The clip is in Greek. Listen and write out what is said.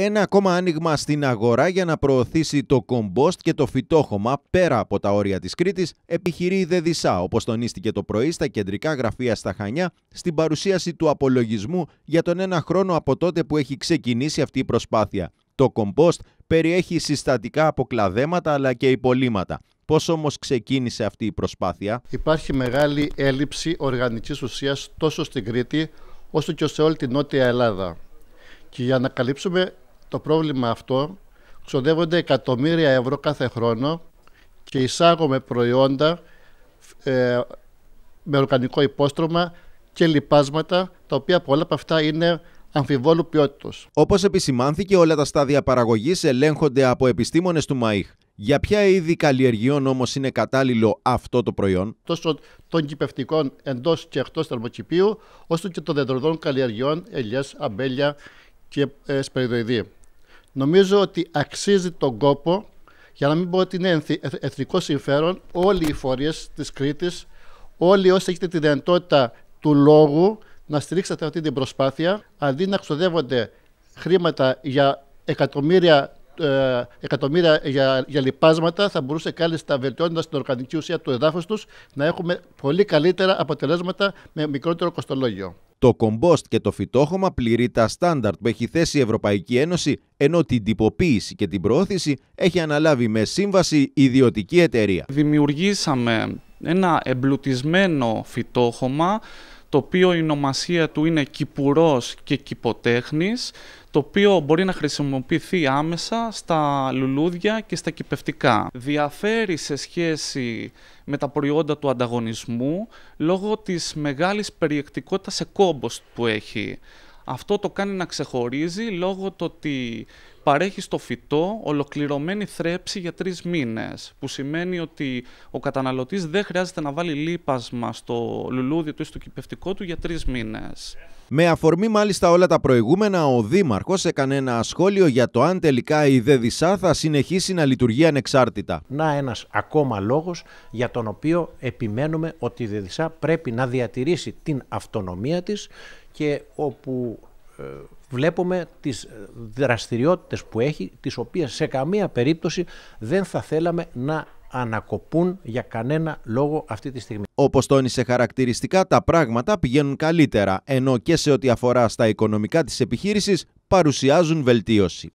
Ένα ακόμα άνοιγμα στην αγορά για να προωθήσει το κομπόστ και το φυτόχωμα πέρα από τα όρια της Κρήτης επιχειρεί η Δεδισά, όπως τονίστηκε το πρωί στα κεντρικά γραφεία στα Χανιά, στην παρουσίαση του απολογισμού για τον ένα χρόνο από τότε που έχει ξεκινήσει αυτή η προσπάθεια. Το κομπόστ περιέχει συστατικά αποκλαδέματα αλλά και υπολείμματα. Πώς όμως ξεκίνησε αυτή η προσπάθεια? Υπάρχει μεγάλη έλλειψη οργανικής ουσίας τόσο στην Κρήτη όσο και σε όλη την Νότια Ελλάδα. Και για να καλύψουμε το πρόβλημα αυτό ξοδεύονται εκατομμύρια ευρώ κάθε χρόνο και εισάγουμε προϊόντα ε, με οργανικό υπόστρωμα και λιπάσματα, τα οποία πολλά από αυτά είναι αμφιβόλου ποιότητα. Όπως επισημάνθηκε, όλα τα στάδια παραγωγής ελέγχονται από επιστήμονες του ΜΑΙΧ. Για ποια είδη καλλιεργειών όμως είναι κατάλληλο αυτό το προϊόν, τόσο των κυπευτικών εντός και εκτός θερμοκηπίου, όσο και των δεντροδών καλλιεργειών, ελιές, αμπέλια και ε, σπεριδοειδή. Νομίζω ότι αξίζει τον κόπο, για να μην πω ότι είναι εθνικό συμφέρον, όλοι οι φορείς της Κρήτης, όλοι όσοι έχετε τη δυνατότητα του λόγου να στηρίξετε αυτή την προσπάθεια, αντί να ξοδεύονται χρήματα για εκατομμύρια ε, εκατομμύρια για, για λιπάσματα, θα μπορούσε κάλλιστα βελτιώνοντας την οργανική ουσία του εδάφους τους να έχουμε πολύ καλύτερα αποτελέσματα με μικρότερο κοστολόγιο. Το κομπόστ και το φυτόχωμα πληρεί τα στάνταρτ που έχει θέσει η Ευρωπαϊκή Ένωση, ενώ την τυποποίηση και την προώθηση έχει αναλάβει με σύμβαση ιδιωτική εταιρεία. Δημιουργήσαμε ένα εμπλουτισμένο φυτόχωμα το οποίο η ονομασία του είναι κυπουρός και κυποτέχνης, το οποίο μπορεί να χρησιμοποιηθεί άμεσα στα λουλούδια και στα κυπευτικά. Διαφέρει σε σχέση με τα προϊόντα του ανταγωνισμού λόγω της μεγάλης περιεκτικότητας σε κόμπος που έχει. Αυτό το κάνει να ξεχωρίζει λόγω το ότι παρέχει στο φυτό ολοκληρωμένη θρέψη για τρεις μήνες, Που σημαίνει ότι ο καταναλωτής δεν χρειάζεται να βάλει λίπασμα στο λουλούδι του ή στο κυπευτικό του για τρεις μήνες. Με αφορμή μάλιστα όλα τα προηγούμενα, ο Δήμαρχος έκανε ένα σχόλιο για το αν τελικά η ΔΕΔΙΣΑ θα συνεχίσει να λειτουργεί ανεξάρτητα. Να, ένας ακόμα λόγος για τον οποίο επιμένουμε ότι η ΔΕΔΙΣΑ πρέπει να διατηρήσει την αυτονομία της και όπου ε, βλέπουμε τις ε, δραστηριότητες που έχει, τις οποίες σε καμία περίπτωση δεν θα θέλαμε να ανακοπούν για κανένα λόγο αυτή τη στιγμή. Όπως τόνισε χαρακτηριστικά, τα πράγματα πηγαίνουν καλύτερα, ενώ και σε ό,τι αφορά στα οικονομικά της επιχείρησης παρουσιάζουν βελτίωση.